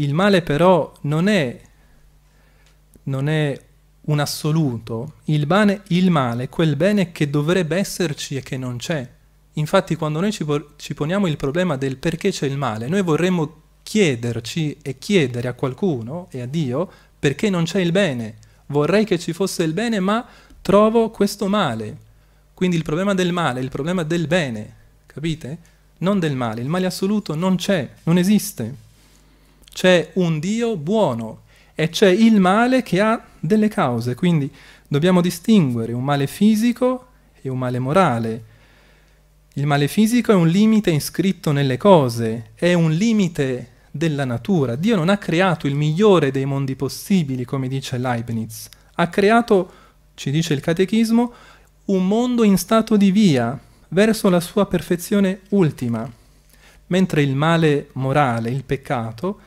Il male però non è, non è un assoluto, il, bane, il male è quel bene che dovrebbe esserci e che non c'è. Infatti quando noi ci, ci poniamo il problema del perché c'è il male, noi vorremmo chiederci e chiedere a qualcuno e a Dio perché non c'è il bene. Vorrei che ci fosse il bene, ma trovo questo male. Quindi il problema del male è il problema del bene, capite? Non del male, il male assoluto non c'è, non esiste c'è un Dio buono e c'è il male che ha delle cause, quindi dobbiamo distinguere un male fisico e un male morale. Il male fisico è un limite iscritto nelle cose, è un limite della natura. Dio non ha creato il migliore dei mondi possibili, come dice Leibniz. Ha creato, ci dice il catechismo, un mondo in stato di via, verso la sua perfezione ultima. Mentre il male morale, il peccato,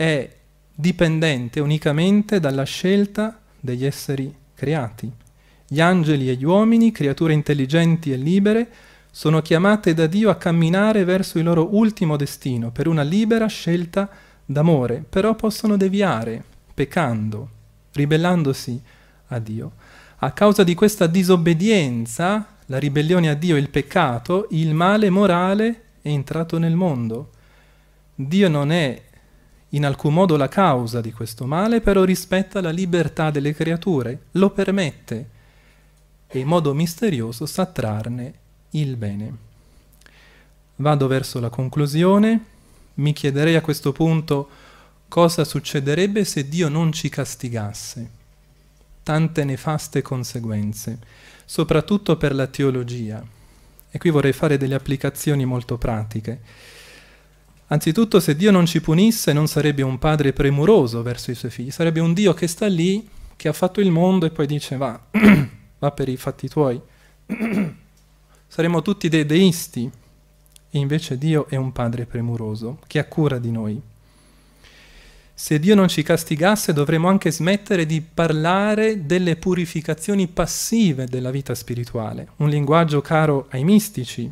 è dipendente unicamente dalla scelta degli esseri creati. Gli angeli e gli uomini, creature intelligenti e libere, sono chiamate da Dio a camminare verso il loro ultimo destino per una libera scelta d'amore, però possono deviare, peccando, ribellandosi a Dio. A causa di questa disobbedienza, la ribellione a Dio il peccato, il male morale è entrato nel mondo. Dio non è in alcun modo la causa di questo male, però rispetta la libertà delle creature, lo permette e in modo misterioso sa trarne il bene. Vado verso la conclusione, mi chiederei a questo punto cosa succederebbe se Dio non ci castigasse. Tante nefaste conseguenze, soprattutto per la teologia. E qui vorrei fare delle applicazioni molto pratiche. Anzitutto, se Dio non ci punisse, non sarebbe un padre premuroso verso i suoi figli, sarebbe un Dio che sta lì, che ha fatto il mondo e poi dice va, va per i fatti tuoi. Saremmo tutti dei deisti, e invece Dio è un padre premuroso, che ha cura di noi. Se Dio non ci castigasse, dovremmo anche smettere di parlare delle purificazioni passive della vita spirituale, un linguaggio caro ai mistici,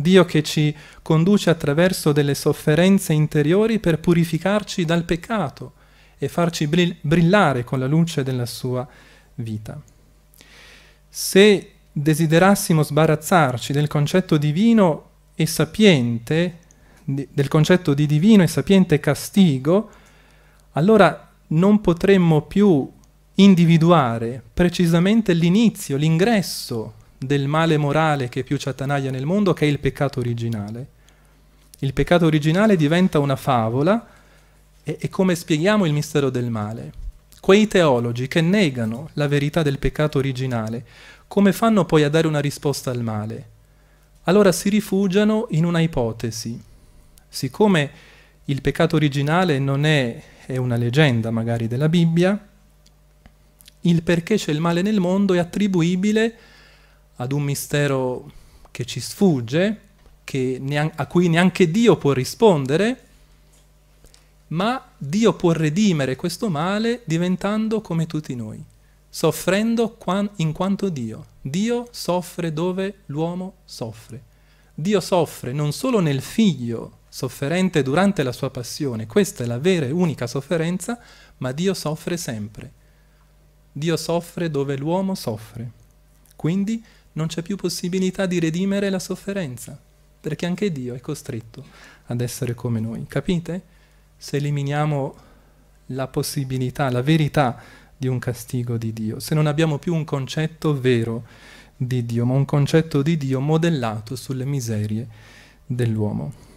Dio che ci conduce attraverso delle sofferenze interiori per purificarci dal peccato e farci brillare con la luce della sua vita. Se desiderassimo sbarazzarci del concetto divino e sapiente, del concetto di divino e sapiente castigo, allora non potremmo più individuare precisamente l'inizio, l'ingresso del male morale che più ci attanaglia nel mondo, che è il peccato originale. Il peccato originale diventa una favola e, e come spieghiamo il mistero del male? Quei teologi che negano la verità del peccato originale, come fanno poi a dare una risposta al male? Allora si rifugiano in una ipotesi. Siccome il peccato originale non è, è una leggenda magari della Bibbia, il perché c'è il male nel mondo è attribuibile a ad un mistero che ci sfugge, che a cui neanche Dio può rispondere, ma Dio può redimere questo male diventando come tutti noi, soffrendo in quanto Dio. Dio soffre dove l'uomo soffre. Dio soffre non solo nel figlio sofferente durante la sua passione, questa è la vera e unica sofferenza, ma Dio soffre sempre. Dio soffre dove l'uomo soffre. Quindi non c'è più possibilità di redimere la sofferenza, perché anche Dio è costretto ad essere come noi. Capite? Se eliminiamo la possibilità, la verità di un castigo di Dio, se non abbiamo più un concetto vero di Dio, ma un concetto di Dio modellato sulle miserie dell'uomo.